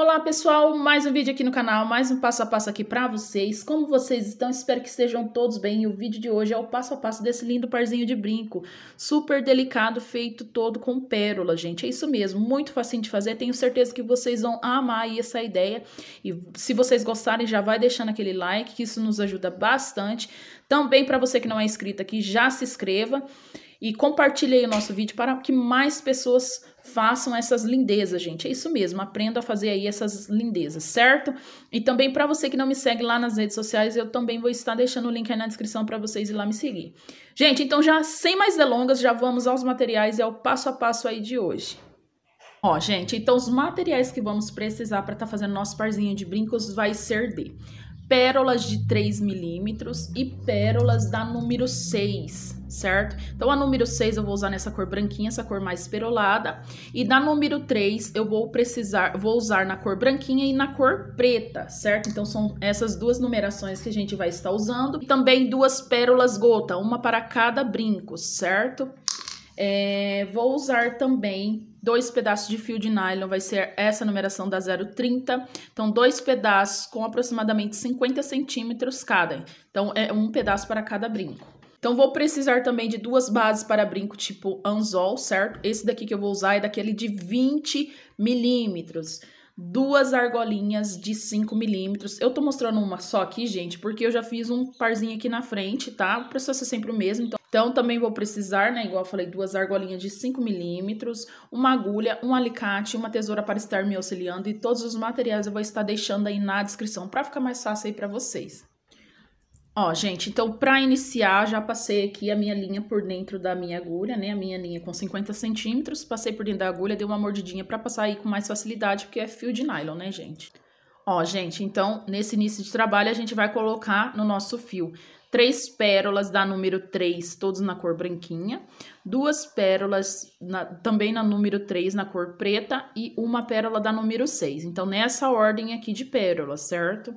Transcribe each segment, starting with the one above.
Olá pessoal, mais um vídeo aqui no canal, mais um passo a passo aqui para vocês. Como vocês estão? Espero que estejam todos bem. o vídeo de hoje é o passo a passo desse lindo parzinho de brinco, super delicado, feito todo com pérola, gente. É isso mesmo, muito facinho de fazer. Tenho certeza que vocês vão amar essa ideia. E se vocês gostarem, já vai deixando aquele like, que isso nos ajuda bastante. Também para você que não é inscrito aqui, já se inscreva e compartilhe o nosso vídeo para que mais pessoas façam essas lindezas, gente. É isso mesmo, aprenda a fazer aí essas lindezas, certo? E também para você que não me segue lá nas redes sociais, eu também vou estar deixando o link aí na descrição para vocês ir lá me seguir. Gente, então já sem mais delongas, já vamos aos materiais e ao passo a passo aí de hoje. Ó, gente, então os materiais que vamos precisar para estar tá fazendo nosso parzinho de brincos vai ser de pérolas de 3 milímetros e pérolas da número 6, certo? Então, a número 6 eu vou usar nessa cor branquinha, essa cor mais perolada. E da número 3 eu vou precisar, vou usar na cor branquinha e na cor preta, certo? Então, são essas duas numerações que a gente vai estar usando. E também duas pérolas gota, uma para cada brinco, certo? É, vou usar também dois pedaços de fio de nylon, vai ser essa numeração da 030. Então, dois pedaços com aproximadamente 50 centímetros cada. Então, é um pedaço para cada brinco. Então, vou precisar também de duas bases para brinco tipo anzol, certo? Esse daqui que eu vou usar é daquele de 20 milímetros duas argolinhas de 5 milímetros. Eu tô mostrando uma só aqui, gente, porque eu já fiz um parzinho aqui na frente, tá? O processo é sempre o mesmo, então então, também vou precisar, né, igual eu falei, duas argolinhas de 5 milímetros, uma agulha, um alicate, uma tesoura para estar me auxiliando e todos os materiais eu vou estar deixando aí na descrição para ficar mais fácil aí para vocês. Ó, gente, então para iniciar, já passei aqui a minha linha por dentro da minha agulha, né? A minha linha com 50 centímetros, passei por dentro da agulha, dei uma mordidinha para passar aí com mais facilidade, porque é fio de nylon, né, gente? Ó, gente, então nesse início de trabalho a gente vai colocar no nosso fio três pérolas da número 3, todos na cor branquinha, duas pérolas na, também na número 3, na cor preta, e uma pérola da número 6. Então, nessa ordem aqui de pérolas, certo?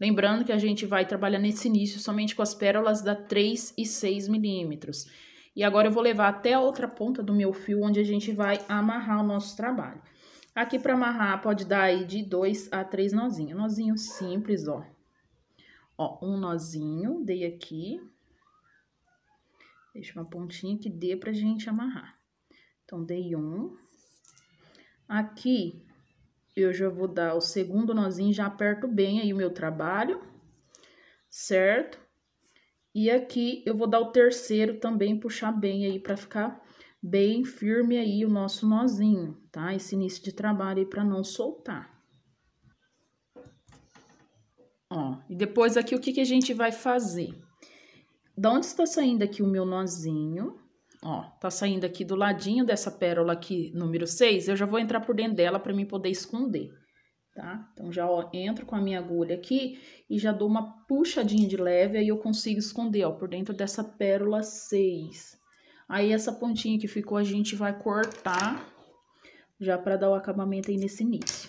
Lembrando que a gente vai trabalhar nesse início somente com as pérolas da 3 e 6 milímetros. E agora eu vou levar até a outra ponta do meu fio, onde a gente vai amarrar o nosso trabalho. Aqui para amarrar, pode dar aí de 2 a 3 nozinhos. Nozinho simples, ó. Ó, um nozinho, dei aqui. Deixa uma pontinha que dê pra gente amarrar. Então, dei um. Aqui, eu já vou dar o segundo nozinho, já aperto bem aí o meu trabalho, certo? E aqui, eu vou dar o terceiro também, puxar bem aí pra ficar bem firme aí o nosso nozinho, tá? Esse início de trabalho aí pra não soltar. E depois aqui, o que, que a gente vai fazer? Da onde está saindo aqui o meu nozinho? Ó, tá saindo aqui do ladinho dessa pérola aqui, número 6, eu já vou entrar por dentro dela para mim poder esconder, tá? Então, já ó, entro com a minha agulha aqui e já dou uma puxadinha de leve, aí eu consigo esconder, ó, por dentro dessa pérola 6. Aí, essa pontinha que ficou, a gente vai cortar já para dar o acabamento aí nesse início.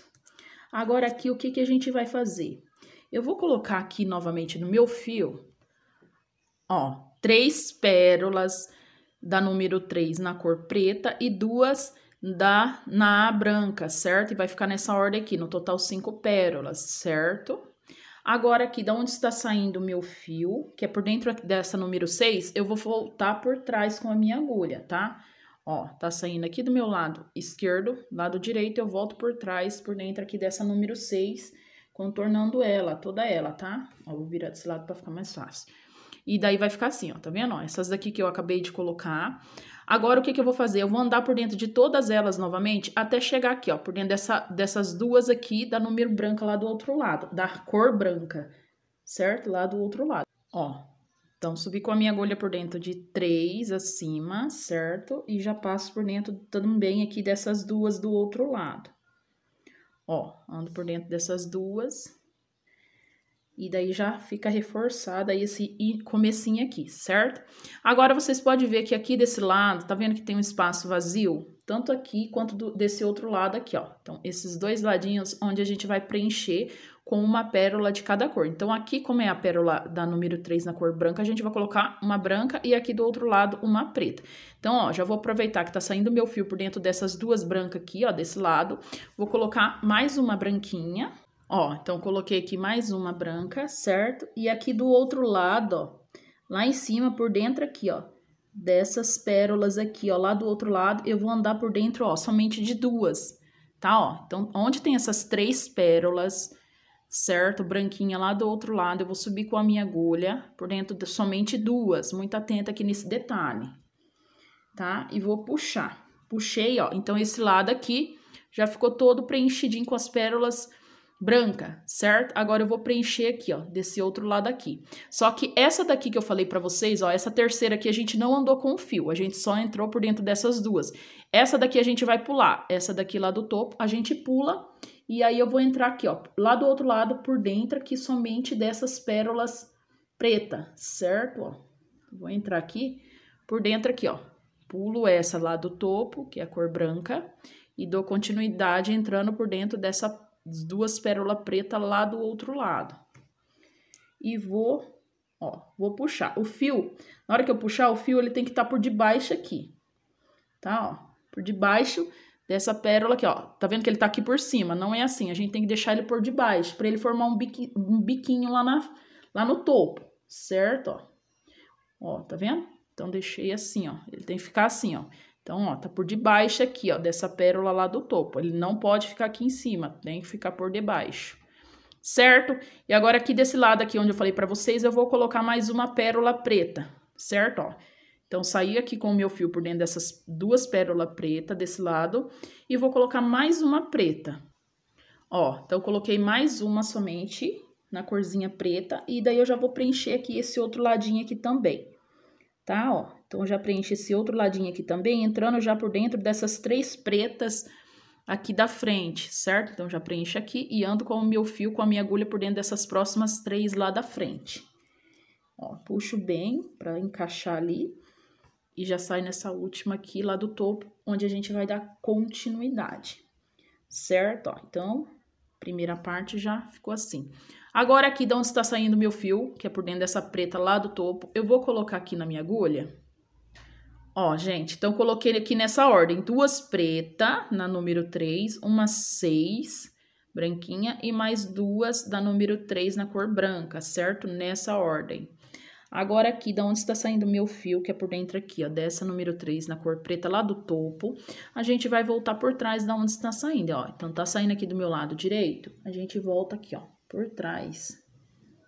Agora, aqui, o que que a gente vai fazer? Eu vou colocar aqui novamente no meu fio, ó, três pérolas da número 3 na cor preta e duas da na branca, certo? E vai ficar nessa ordem aqui, no total cinco pérolas, certo? Agora aqui, da onde está saindo o meu fio, que é por dentro dessa número 6, eu vou voltar por trás com a minha agulha, tá? Ó, tá saindo aqui do meu lado esquerdo, lado direito, eu volto por trás, por dentro aqui dessa número 6, contornando ela, toda ela, tá? Ó, vou virar desse lado pra ficar mais fácil. E daí vai ficar assim, ó, tá vendo? Ó, essas daqui que eu acabei de colocar. Agora, o que que eu vou fazer? Eu vou andar por dentro de todas elas novamente até chegar aqui, ó, por dentro dessa, dessas duas aqui da número branca lá do outro lado, da cor branca, certo? Lá do outro lado, ó. Então, subi com a minha agulha por dentro de três acima, certo? E já passo por dentro também aqui dessas duas do outro lado. Ó, ando por dentro dessas duas. E daí já fica reforçada esse comecinho aqui, certo? Agora, vocês podem ver que aqui desse lado, tá vendo que tem um espaço vazio? tanto aqui quanto do, desse outro lado aqui, ó. Então, esses dois ladinhos onde a gente vai preencher com uma pérola de cada cor. Então, aqui, como é a pérola da número 3 na cor branca, a gente vai colocar uma branca e aqui do outro lado uma preta. Então, ó, já vou aproveitar que tá saindo meu fio por dentro dessas duas brancas aqui, ó, desse lado. Vou colocar mais uma branquinha, ó. Então, coloquei aqui mais uma branca, certo? E aqui do outro lado, ó, lá em cima, por dentro aqui, ó, dessas pérolas aqui, ó, lá do outro lado, eu vou andar por dentro, ó, somente de duas, tá, ó? Então, onde tem essas três pérolas, certo? Branquinha lá do outro lado, eu vou subir com a minha agulha por dentro de somente duas, muito atenta aqui nesse detalhe, tá? E vou puxar. Puxei, ó, então esse lado aqui já ficou todo preenchidinho com as pérolas branca, certo? Agora eu vou preencher aqui, ó, desse outro lado aqui. Só que essa daqui que eu falei para vocês, ó, essa terceira aqui a gente não andou com o fio, a gente só entrou por dentro dessas duas. Essa daqui a gente vai pular, essa daqui lá do topo a gente pula e aí eu vou entrar aqui, ó, lá do outro lado por dentro aqui somente dessas pérolas preta, certo? Ó, vou entrar aqui por dentro aqui, ó, pulo essa lá do topo, que é a cor branca, e dou continuidade entrando por dentro dessa duas pérolas pretas lá do outro lado. E vou, ó, vou puxar. O fio, na hora que eu puxar o fio, ele tem que estar tá por debaixo aqui, tá, ó, por debaixo dessa pérola aqui, ó. Tá vendo que ele tá aqui por cima? Não é assim, a gente tem que deixar ele por debaixo, para ele formar um biquinho, um biquinho lá, na, lá no topo, certo, ó. Ó, tá vendo? Então, deixei assim, ó. Ele tem que ficar assim, ó. Então, ó, tá por debaixo aqui, ó, dessa pérola lá do topo. Ele não pode ficar aqui em cima, tem que ficar por debaixo. Certo? E agora aqui desse lado aqui, onde eu falei para vocês, eu vou colocar mais uma pérola preta, certo? Ó, então, saí aqui com o meu fio por dentro dessas duas pérolas preta desse lado e vou colocar mais uma preta. Ó, então eu coloquei mais uma somente na corzinha preta e daí eu já vou preencher aqui esse outro ladinho aqui também tá? Ó, então, já preenche esse outro ladinho aqui também, entrando já por dentro dessas três pretas aqui da frente, certo? Então, já preencho aqui e ando com o meu fio, com a minha agulha por dentro dessas próximas três lá da frente. Ó, puxo bem para encaixar ali e já sai nessa última aqui lá do topo, onde a gente vai dar continuidade, certo? Ó, então, primeira parte já ficou assim. Agora aqui de onde está saindo meu fio, que é por dentro dessa preta lá do topo, eu vou colocar aqui na minha agulha. Ó, gente, então coloquei aqui nessa ordem, duas preta na número 3, uma 6 branquinha e mais duas da número 3 na cor branca, certo? Nessa ordem. Agora aqui, da onde está saindo meu fio, que é por dentro aqui, ó, dessa número 3, na cor preta, lá do topo, a gente vai voltar por trás da onde está saindo, ó. Então, tá saindo aqui do meu lado direito, a gente volta aqui, ó, por trás,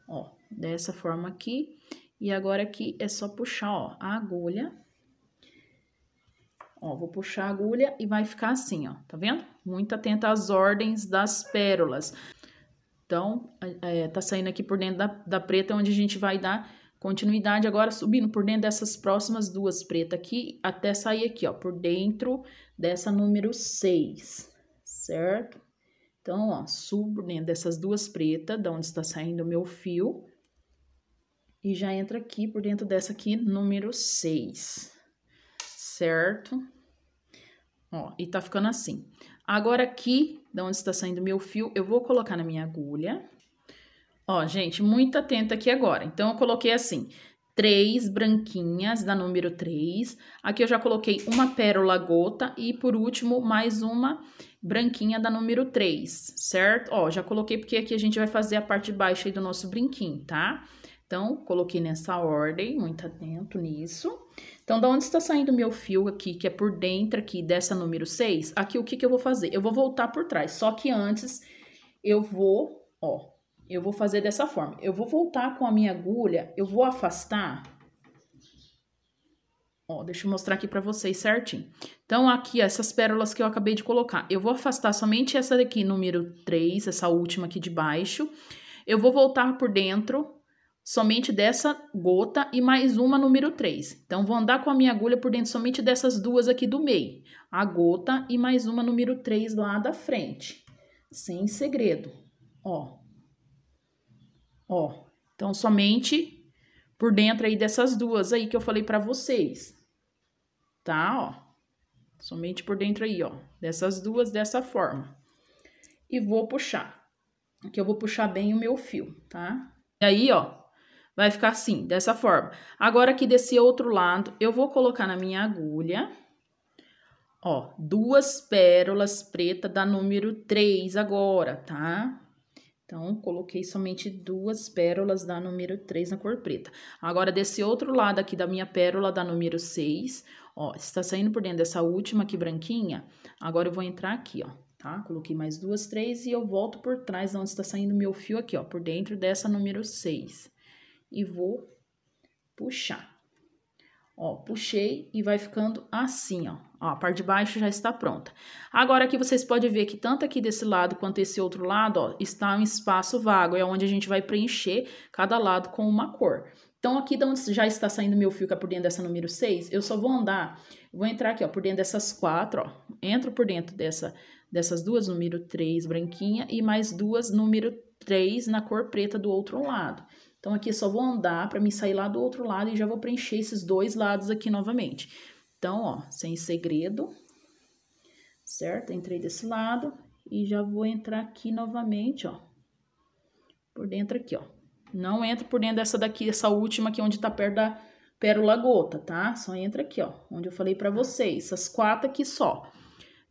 ó, dessa forma aqui. E agora aqui é só puxar, ó, a agulha. Ó, vou puxar a agulha e vai ficar assim, ó, tá vendo? Muito atenta às ordens das pérolas. Então, é, tá saindo aqui por dentro da, da preta, onde a gente vai dar Continuidade agora subindo por dentro dessas próximas duas pretas aqui, até sair aqui, ó, por dentro dessa número 6, certo? Então, ó, subo dentro dessas duas pretas, da onde está saindo o meu fio, e já entra aqui por dentro dessa aqui, número 6, certo? Ó, e tá ficando assim. Agora aqui, da onde está saindo o meu fio, eu vou colocar na minha agulha, Ó, gente, muito atento aqui agora. Então, eu coloquei assim, três branquinhas da número 3. Aqui eu já coloquei uma pérola gota e, por último, mais uma branquinha da número 3, certo? Ó, já coloquei porque aqui a gente vai fazer a parte baixo aí do nosso brinquinho, tá? Então, coloquei nessa ordem, muito atento nisso. Então, da onde está saindo o meu fio aqui, que é por dentro aqui dessa número 6, aqui o que que eu vou fazer? Eu vou voltar por trás, só que antes eu vou, ó, eu vou fazer dessa forma. Eu vou voltar com a minha agulha, eu vou afastar. Ó, deixa eu mostrar aqui para vocês certinho. Então, aqui, ó, essas pérolas que eu acabei de colocar. Eu vou afastar somente essa daqui, número 3, essa última aqui de baixo. Eu vou voltar por dentro somente dessa gota e mais uma número 3. Então, vou andar com a minha agulha por dentro somente dessas duas aqui do meio. A gota e mais uma número 3 lá da frente. Sem segredo. Ó, Ó, então somente por dentro aí dessas duas aí que eu falei para vocês. Tá, ó. Somente por dentro aí, ó, dessas duas dessa forma. E vou puxar. Aqui eu vou puxar bem o meu fio, tá? E aí, ó, vai ficar assim, dessa forma. Agora aqui desse outro lado, eu vou colocar na minha agulha, ó, duas pérolas preta da número 3 agora, tá? Então, coloquei somente duas pérolas da número 3 na cor preta. Agora, desse outro lado aqui da minha pérola da número 6, ó, está saindo por dentro dessa última aqui branquinha, agora eu vou entrar aqui, ó, tá? Coloquei mais duas, três e eu volto por trás onde está saindo meu fio aqui, ó, por dentro dessa número 6. E vou puxar. Ó, puxei e vai ficando assim, ó. ó. A parte de baixo já está pronta. Agora aqui vocês podem ver que tanto aqui desse lado quanto esse outro lado, ó, está um espaço vago. É onde a gente vai preencher cada lado com uma cor. Então aqui de onde já está saindo meu fio, que é por dentro dessa número 6, eu só vou andar, vou entrar aqui, ó, por dentro dessas quatro, ó. Entro por dentro dessa, dessas duas, número 3 branquinha, e mais duas, número 3 na cor preta do outro lado. Então aqui eu é só vou andar para me sair lá do outro lado e já vou preencher esses dois lados aqui novamente. Então, ó, sem segredo, certo? Entrei desse lado e já vou entrar aqui novamente, ó, por dentro aqui, ó. Não entra por dentro dessa daqui, essa última aqui onde tá perto da pérola gota, tá? Só entra aqui, ó, onde eu falei pra vocês, essas quatro aqui só.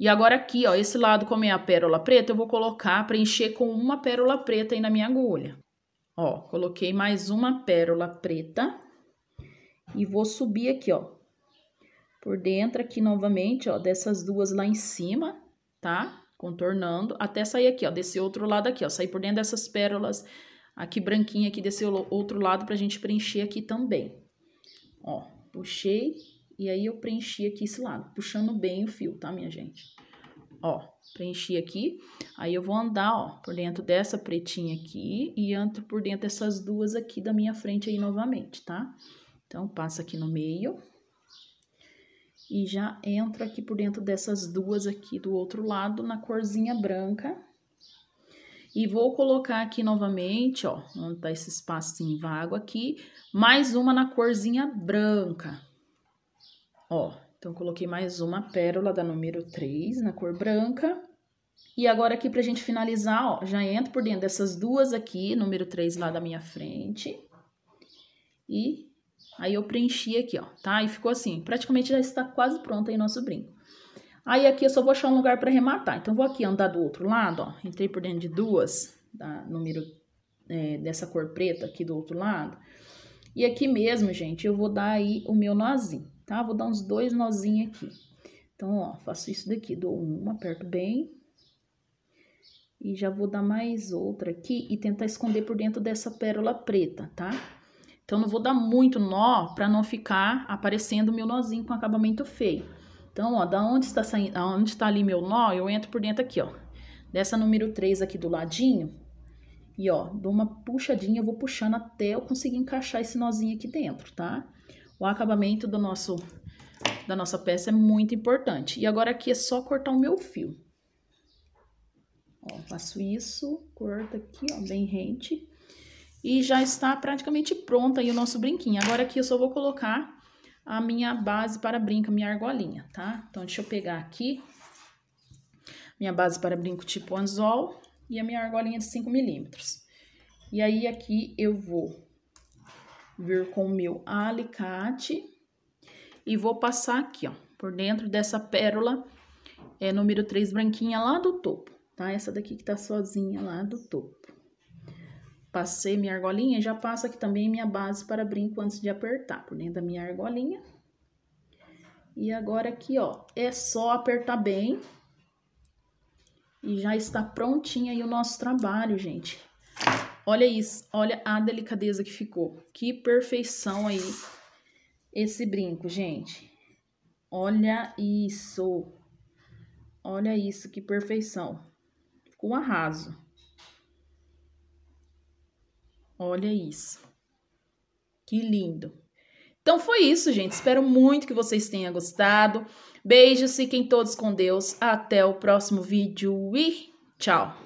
E agora aqui, ó, esse lado, como é a pérola preta, eu vou colocar, preencher com uma pérola preta aí na minha agulha. Ó, coloquei mais uma pérola preta e vou subir aqui, ó, por dentro aqui novamente, ó, dessas duas lá em cima, tá? Contornando, até sair aqui, ó, desse outro lado aqui, ó, sair por dentro dessas pérolas aqui branquinha aqui desse outro lado pra gente preencher aqui também. Ó, puxei e aí eu preenchi aqui esse lado, puxando bem o fio, tá, minha gente? Ó, preenchi aqui. Aí eu vou andar, ó, por dentro dessa pretinha aqui e entro por dentro dessas duas aqui da minha frente aí novamente, tá? Então, passa aqui no meio. E já entro aqui por dentro dessas duas aqui do outro lado, na corzinha branca. E vou colocar aqui novamente, ó, onde tá esse espacinho vago aqui, mais uma na corzinha branca. Ó, então, coloquei mais uma pérola da número 3 na cor branca. E agora aqui pra gente finalizar, ó, já entro por dentro dessas duas aqui, número 3 lá da minha frente. E aí eu preenchi aqui, ó, tá? E ficou assim, praticamente já está quase pronto aí nosso brinco. Aí aqui eu só vou achar um lugar para arrematar. Então, vou aqui andar do outro lado, ó. Entrei por dentro de duas, da número é, dessa cor preta aqui do outro lado. E aqui mesmo, gente, eu vou dar aí o meu nozinho tá? Vou dar uns dois nozinhos aqui. Então, ó, faço isso daqui, dou uma, aperto bem. E já vou dar mais outra aqui e tentar esconder por dentro dessa pérola preta, tá? Então, não vou dar muito nó pra não ficar aparecendo o meu nozinho com acabamento feio. Então, ó, da onde está saindo, onde está ali meu nó, eu entro por dentro aqui, ó. Dessa número 3 aqui do ladinho. E, ó, dou uma puxadinha, eu vou puxando até eu conseguir encaixar esse nozinho aqui dentro, tá? Tá? o acabamento do nosso, da nossa peça é muito importante. E agora aqui é só cortar o meu fio. Ó, faço isso, corto aqui, ó, bem rente. E já está praticamente pronta aí o nosso brinquinho. Agora aqui eu só vou colocar a minha base para brinco, minha argolinha, tá? Então, deixa eu pegar aqui minha base para brinco tipo anzol e a minha argolinha de 5 milímetros. E aí, aqui eu vou vir com o meu alicate e vou passar aqui, ó, por dentro dessa pérola é, número 3 branquinha lá do topo, tá? Essa daqui que tá sozinha lá do topo. Passei minha argolinha, já passo aqui também minha base para brinco antes de apertar, por dentro da minha argolinha. E agora aqui, ó, é só apertar bem. E já está prontinho aí o nosso trabalho, gente. Olha isso, olha a delicadeza que ficou. Que perfeição aí esse brinco, gente. Olha isso. Olha isso, que perfeição. Ficou um arraso. Olha isso. Que lindo. Então foi isso, gente. Espero muito que vocês tenham gostado. Beijos, fiquem todos com Deus. Até o próximo vídeo e tchau.